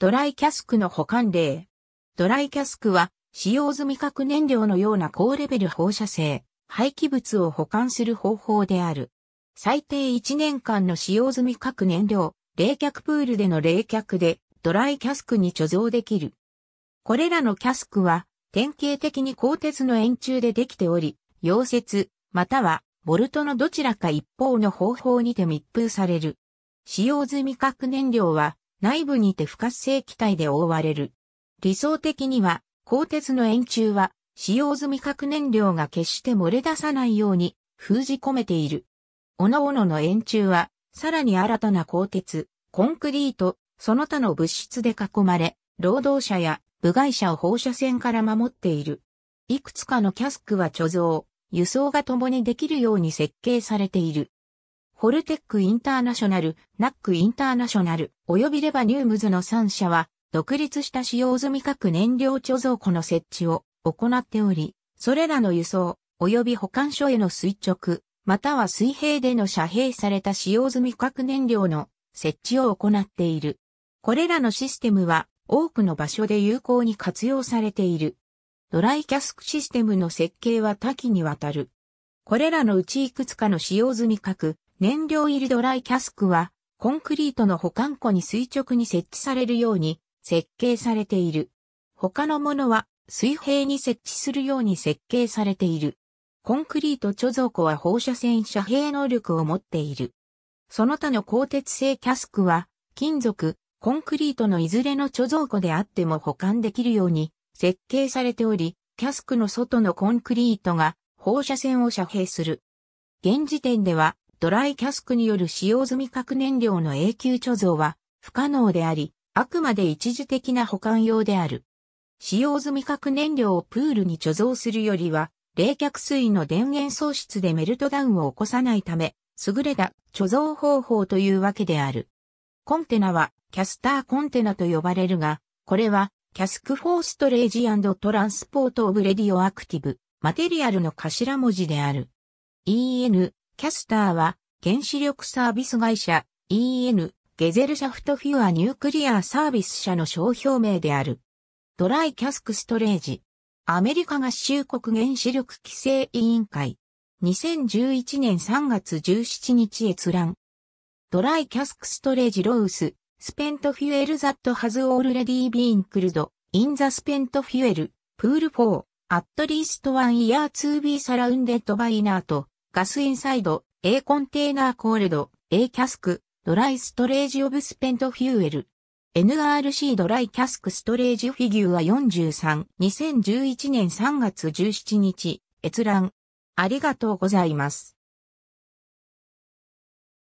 ドライキャスクの保管例。ドライキャスクは、使用済み核燃料のような高レベル放射性、廃棄物を保管する方法である。最低1年間の使用済み核燃料、冷却プールでの冷却で、ドライキャスクに貯蔵できる。これらのキャスクは、典型的に鋼鉄の円柱でできており、溶接、または、ボルトのどちらか一方の方法にて密封される。使用済み核燃料は、内部にて不活性気体で覆われる。理想的には、鋼鉄の円柱は、使用済み核燃料が決して漏れ出さないように封じ込めている。おのおのの円柱は、さらに新たな鋼鉄、コンクリート、その他の物質で囲まれ、労働者や部外者を放射線から守っている。いくつかのキャスクは貯蔵、輸送が共にできるように設計されている。ホルテックインターナショナル、ナックインターナショナル、及びレバニウムズの3社は、独立した使用済み核燃料貯蔵庫の設置を行っており、それらの輸送、及び保管所への垂直、または水平での遮蔽された使用済み核燃料の設置を行っている。これらのシステムは多くの場所で有効に活用されている。ドライキャスクシステムの設計は多岐にわたる。これらのうちいくつかの使用済み核燃料入りドライキャスクは、コンクリートの保管庫に垂直に設置されるように設計されている。他のものは水平に設置するように設計されている。コンクリート貯蔵庫は放射線遮蔽能力を持っている。その他の鋼鉄製キャスクは、金属、コンクリートのいずれの貯蔵庫であっても保管できるように設計されており、キャスクの外のコンクリートが放射線を遮蔽する。現時点ではドライキャスクによる使用済み核燃料の永久貯蔵は不可能であり、あくまで一時的な保管用である。使用済み核燃料をプールに貯蔵するよりは、冷却水の電源喪失でメルトダウンを起こさないため、優れた貯蔵方法というわけである。コンテナはキャスターコンテナと呼ばれるが、これはキャスクフォーストレージトランスポートオブレディオアクティブマテリアルの頭文字である。EN キャスターは、原子力サービス会社 EN ゲゼルシャフトフュアニュークリアサービス社の商標名である。ドライキャスクストレージ。アメリカ合衆国原子力規制委員会。2011年3月17日閲覧。ドライキャスクストレージロース、スペントフュエルザットハズオールレディービーンクルド、インザスペントフュエル、プール4、アットリーストワンイヤーツービーサラウンデッドバイナーと、ガスインサイド、A コンテーナーコールド、A キャスク、ドライストレージオブスペントフューエル。NRC ドライキャスクストレージフィギュア43、2011年3月17日、閲覧。ありがとうございます。